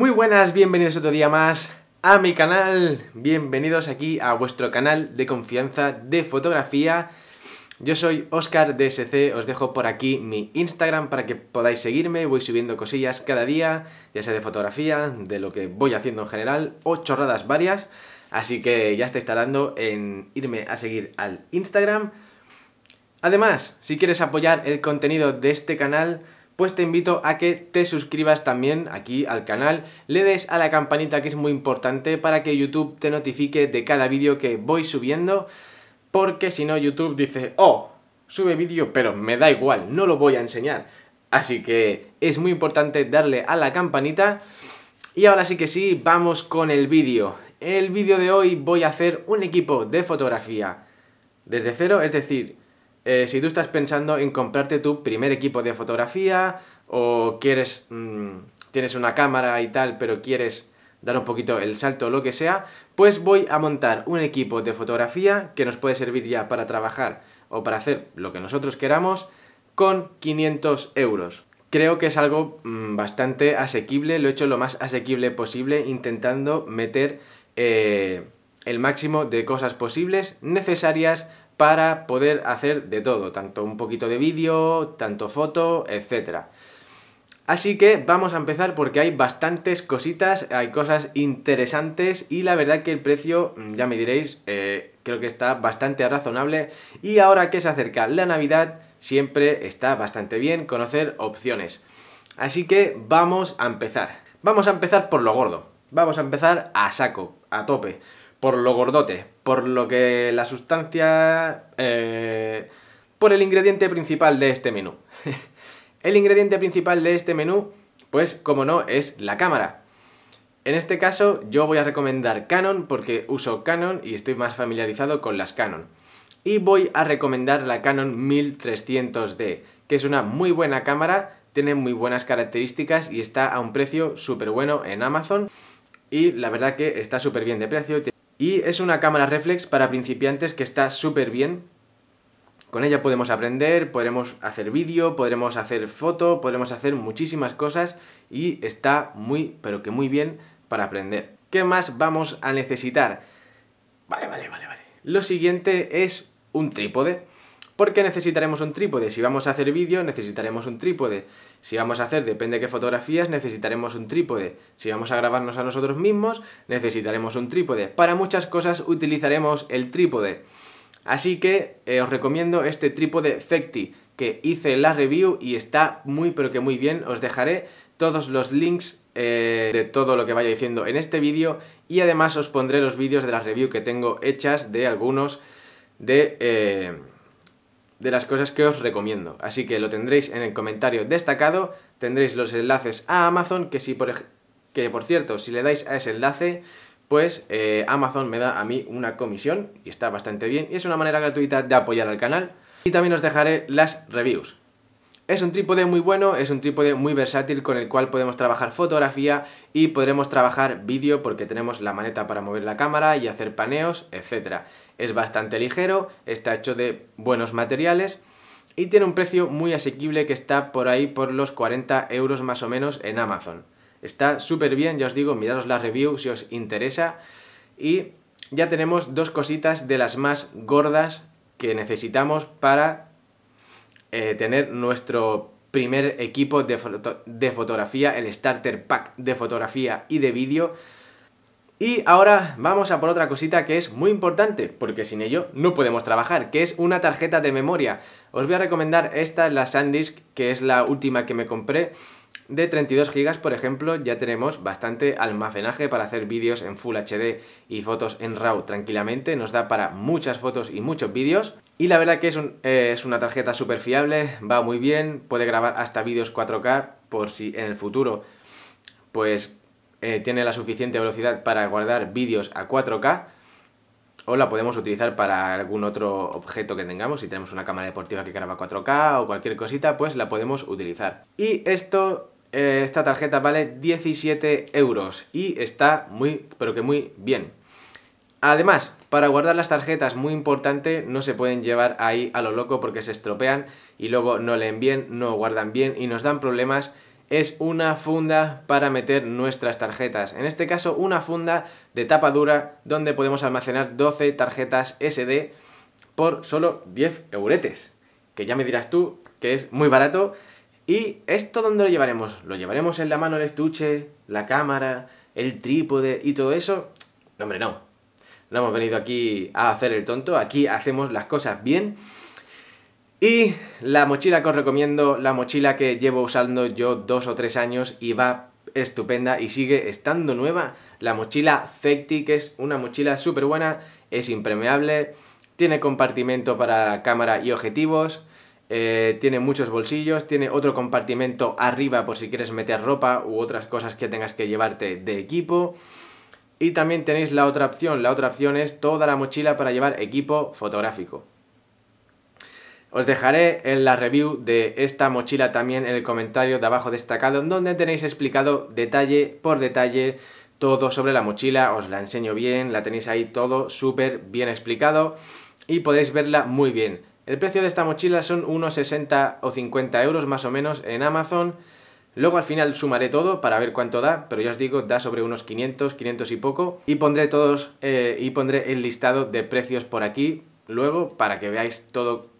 Muy buenas, bienvenidos otro día más a mi canal, bienvenidos aquí a vuestro canal de confianza de fotografía. Yo soy Oscar DSC, os dejo por aquí mi Instagram para que podáis seguirme, voy subiendo cosillas cada día, ya sea de fotografía, de lo que voy haciendo en general, o chorradas varias, así que ya estáis tardando en irme a seguir al Instagram. Además, si quieres apoyar el contenido de este canal, pues te invito a que te suscribas también aquí al canal, le des a la campanita que es muy importante para que YouTube te notifique de cada vídeo que voy subiendo, porque si no YouTube dice, oh, sube vídeo, pero me da igual, no lo voy a enseñar. Así que es muy importante darle a la campanita. Y ahora sí que sí, vamos con el vídeo. El vídeo de hoy voy a hacer un equipo de fotografía desde cero, es decir, eh, si tú estás pensando en comprarte tu primer equipo de fotografía o quieres, mm, tienes una cámara y tal, pero quieres dar un poquito el salto o lo que sea, pues voy a montar un equipo de fotografía que nos puede servir ya para trabajar o para hacer lo que nosotros queramos con 500 euros. Creo que es algo mm, bastante asequible, lo he hecho lo más asequible posible intentando meter eh, el máximo de cosas posibles necesarias para poder hacer de todo, tanto un poquito de vídeo, tanto foto, etc. Así que vamos a empezar porque hay bastantes cositas, hay cosas interesantes y la verdad que el precio, mm, ya me diréis, eh, creo que está bastante razonable y ahora que se acerca la Navidad siempre está bastante bien conocer opciones. Así que vamos a empezar. Vamos a empezar por lo gordo. Vamos a empezar a saco, a tope por lo gordote, por lo que la sustancia... Eh, por el ingrediente principal de este menú. el ingrediente principal de este menú, pues como no, es la cámara. En este caso yo voy a recomendar Canon porque uso Canon y estoy más familiarizado con las Canon. Y voy a recomendar la Canon 1300D, que es una muy buena cámara, tiene muy buenas características y está a un precio súper bueno en Amazon. Y la verdad que está súper bien de precio, y es una cámara reflex para principiantes que está súper bien. Con ella podemos aprender, podremos hacer vídeo, podremos hacer foto, podremos hacer muchísimas cosas y está muy, pero que muy bien para aprender. ¿Qué más vamos a necesitar? Vale, vale, vale, vale. Lo siguiente es un trípode. Porque necesitaremos un trípode. Si vamos a hacer vídeo, necesitaremos un trípode. Si vamos a hacer, depende de qué fotografías, necesitaremos un trípode. Si vamos a grabarnos a nosotros mismos, necesitaremos un trípode. Para muchas cosas utilizaremos el trípode. Así que eh, os recomiendo este trípode Fecti, que hice la review y está muy pero que muy bien. Os dejaré todos los links eh, de todo lo que vaya diciendo en este vídeo y además os pondré los vídeos de la review que tengo hechas de algunos de... Eh, de las cosas que os recomiendo. Así que lo tendréis en el comentario destacado, tendréis los enlaces a Amazon, que si por, que por cierto, si le dais a ese enlace, pues eh, Amazon me da a mí una comisión y está bastante bien y es una manera gratuita de apoyar al canal. Y también os dejaré las reviews. Es un trípode muy bueno, es un trípode muy versátil con el cual podemos trabajar fotografía y podremos trabajar vídeo porque tenemos la maneta para mover la cámara y hacer paneos, etc es bastante ligero, está hecho de buenos materiales y tiene un precio muy asequible que está por ahí por los 40 euros más o menos en Amazon. Está súper bien, ya os digo, miraros la review si os interesa. Y ya tenemos dos cositas de las más gordas que necesitamos para eh, tener nuestro primer equipo de, de fotografía, el Starter Pack de fotografía y de vídeo y ahora vamos a por otra cosita que es muy importante, porque sin ello no podemos trabajar, que es una tarjeta de memoria. Os voy a recomendar esta, la SanDisk, que es la última que me compré. De 32 GB, por ejemplo, ya tenemos bastante almacenaje para hacer vídeos en Full HD y fotos en RAW tranquilamente. Nos da para muchas fotos y muchos vídeos. Y la verdad que es, eh, una tarjeta súper fiable, va muy bien, puede grabar hasta vídeos 4K por si en el futuro pues eh, tiene la suficiente velocidad para guardar vídeos a 4K o la podemos utilizar para algún otro objeto que tengamos. Si tenemos una cámara deportiva que graba 4K o cualquier cosita, pues la podemos utilizar. Y esto, eh, esta tarjeta vale 17 euros y está muy, pero que muy bien. Además, para guardar las tarjetas, muy importante, no se pueden llevar ahí a lo loco porque se estropean y luego no leen bien, no guardan bien y nos dan problemas es una funda para meter nuestras tarjetas. En este caso, una funda de tapa dura donde podemos almacenar 12 tarjetas SD por solo 10 euretes. Que ya me dirás tú que es muy barato. ¿Y esto dónde lo llevaremos? ¿Lo llevaremos en la mano el estuche, la cámara, el trípode y todo eso? hombre, no. No hemos venido aquí a hacer el tonto. Aquí hacemos las cosas bien. Y la mochila que os recomiendo, la mochila que llevo usando yo dos o tres años y va estupenda y sigue estando nueva, la mochila Zecti, que es una mochila súper buena, es impermeable, tiene compartimento para cámara y objetivos, eh, tiene muchos bolsillos, tiene otro compartimento arriba por si quieres meter ropa u otras cosas que tengas que llevarte de equipo. Y también tenéis la otra opción, la otra opción es toda la mochila para llevar equipo fotográfico. Os dejaré en la review de esta mochila también en el comentario de abajo destacado, donde tenéis explicado detalle por detalle todo sobre la mochila, os la enseño bien, la tenéis ahí todo súper bien explicado y podéis verla muy bien. El precio de esta mochila son unos 60 o 50 euros más o menos en Amazon. Luego al final sumaré todo para ver cuánto da, pero ya os digo, da sobre unos 500, 500 y poco. Y pondré todos eh, y pondré el listado de precios por aquí luego para que veáis todo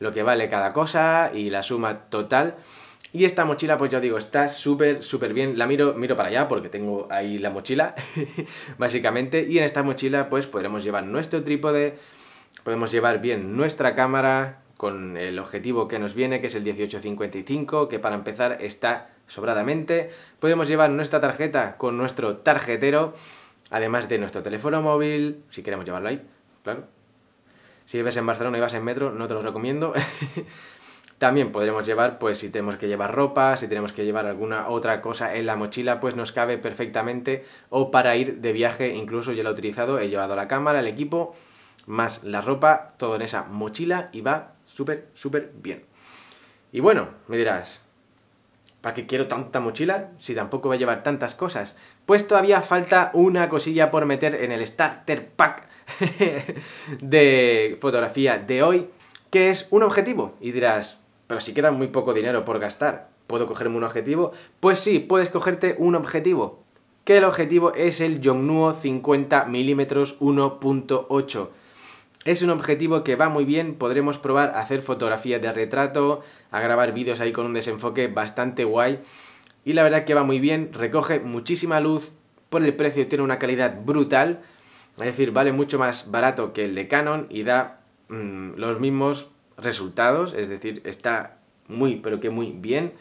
lo que vale cada cosa y la suma total. Y esta mochila, pues yo digo, está súper, súper bien. La miro, miro para allá porque tengo ahí la mochila, básicamente. Y en esta mochila, pues podremos llevar nuestro trípode, podemos llevar bien nuestra cámara con el objetivo que nos viene, que es el 1855, que para empezar está sobradamente. Podemos llevar nuestra tarjeta con nuestro tarjetero, además de nuestro teléfono móvil, si queremos llevarlo ahí, claro. Si vives en Barcelona y vas en metro, no te los recomiendo. También podremos llevar, pues si tenemos que llevar ropa, si tenemos que llevar alguna otra cosa en la mochila, pues nos cabe perfectamente. O para ir de viaje, incluso yo lo he utilizado, he llevado la cámara, el equipo, más la ropa, todo en esa mochila y va súper, súper bien. Y bueno, me dirás, ¿Para qué quiero tanta mochila si tampoco va a llevar tantas cosas? Pues todavía falta una cosilla por meter en el starter pack de fotografía de hoy, que es un objetivo. Y dirás, pero si queda muy poco dinero por gastar, ¿puedo cogerme un objetivo? Pues sí, puedes cogerte un objetivo, que el objetivo es el Yongnuo 50mm 1.8 es un objetivo que va muy bien, podremos probar a hacer fotografías de retrato, a grabar vídeos ahí con un desenfoque bastante guay. Y la verdad que va muy bien, recoge muchísima luz, por el precio tiene una calidad brutal, es decir, vale mucho más barato que el de Canon y da mm, los mismos resultados, es decir, está muy pero que muy bien.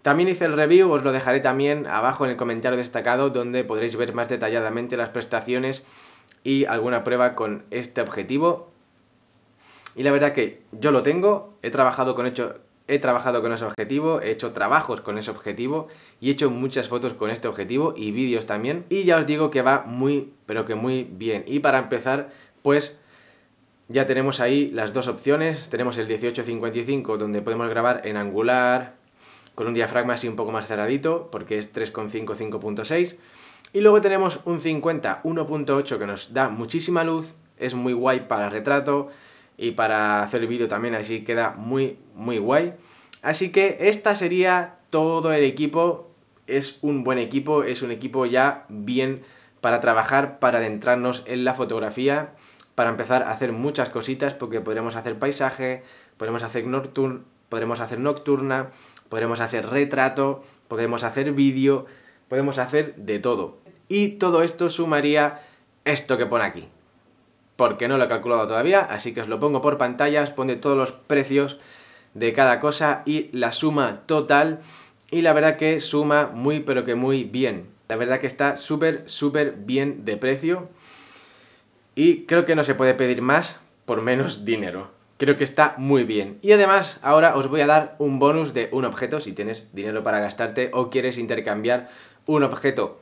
También hice el review, os lo dejaré también abajo en el comentario destacado donde podréis ver más detalladamente las prestaciones y alguna prueba con este objetivo. Y la verdad que yo lo tengo, he trabajado con he trabajado con ese objetivo, he hecho trabajos con ese objetivo y he hecho muchas fotos con este objetivo y vídeos también. Y ya os digo que va muy, pero que muy bien. Y para empezar, pues ya tenemos ahí las dos opciones. Tenemos el 1855 donde podemos grabar en angular, con un diafragma así un poco más cerradito, porque es 3,5, 5.6 y luego tenemos un 50 1.8 que nos da muchísima luz, es muy guay para retrato y para hacer vídeo también, así queda muy, muy guay. Así que esta sería todo el equipo, es un buen equipo, es un equipo ya bien para trabajar, para adentrarnos en la fotografía, para empezar a hacer muchas cositas, porque podremos hacer paisaje, podremos hacer, nocturno podremos hacer nocturna, podremos hacer retrato, podemos hacer vídeo, podemos hacer de todo y todo esto sumaría esto que pone aquí. Porque no lo he calculado todavía, así que os lo pongo por Os pone todos los precios de cada cosa y la suma total. Y la verdad que suma muy pero que muy bien. La verdad que está súper, súper bien de precio. Y creo que no se puede pedir más por menos dinero. Creo que está muy bien. Y además, ahora os voy a dar un bonus de un objeto si tienes dinero para gastarte o quieres intercambiar un objeto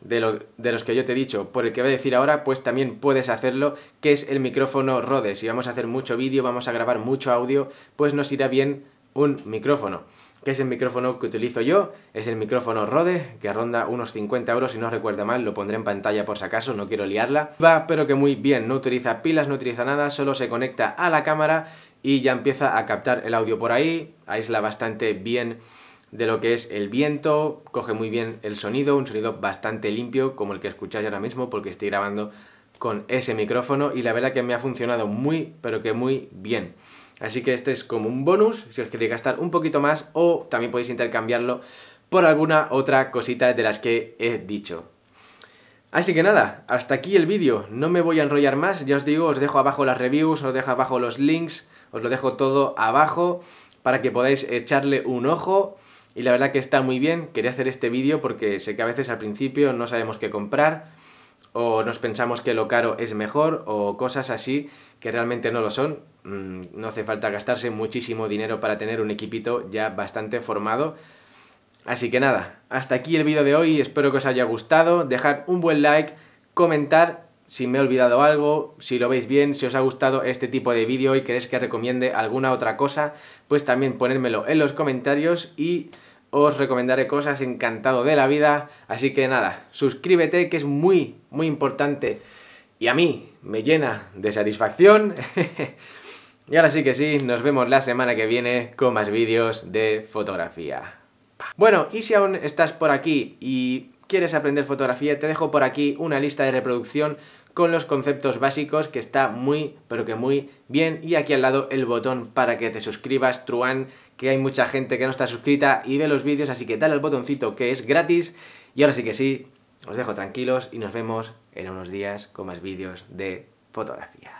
de, de, los que yo te he dicho, por el que voy a decir ahora, pues también puedes hacerlo, que es el micrófono Rode. Si vamos a hacer mucho vídeo, vamos a grabar mucho audio, pues nos irá bien un micrófono. Que es el micrófono que utilizo yo, es el micrófono Rode, que ronda unos 50 euros, si no recuerdo mal, lo pondré en pantalla por si acaso, no quiero liarla. Va, pero que muy bien, no utiliza pilas, no utiliza nada, solo se conecta a la cámara y ya empieza a captar el audio por ahí, aísla bastante bien de lo que es el viento, coge muy bien el sonido, un sonido bastante limpio como el que escucháis ahora mismo porque estoy grabando con ese micrófono y la verdad que me ha funcionado muy pero que muy bien. Así que este es como un bonus si os queréis gastar un poquito más o también podéis intercambiarlo por alguna otra cosita de las que he dicho. Así que nada, hasta aquí el vídeo, no me voy a enrollar más, ya os digo, os dejo abajo las reviews, os dejo abajo los links, os lo dejo todo abajo para que podáis echarle un ojo y la verdad que está muy bien. Quería hacer este vídeo porque sé que a veces al principio no sabemos qué comprar o nos pensamos que lo caro es mejor o cosas así que realmente no lo son. Mm, no hace falta gastarse muchísimo dinero para tener un equipito ya bastante formado. Así que nada, hasta aquí el vídeo de hoy, espero que os haya gustado, dejad un buen like, comentar si me he olvidado algo, si lo veis bien, si os ha gustado este tipo de vídeo y queréis que recomiende alguna otra cosa, pues también ponérmelo en los comentarios y os recomendaré cosas encantado de la vida. Así que nada, suscríbete que es muy, muy importante y a mí me llena de satisfacción. y ahora sí que sí, nos vemos la semana que viene con más vídeos de fotografía. Bueno, y si aún estás por aquí y quieres aprender fotografía, te dejo por aquí una lista de reproducción con los conceptos básicos que está muy, pero que muy bien. Y aquí al lado el botón para que te suscribas, Truan, que hay mucha gente que no está suscrita y ve los vídeos, así que dale al botoncito que es gratis. Y ahora sí que sí, os dejo tranquilos y nos vemos en unos días con más vídeos de fotografía.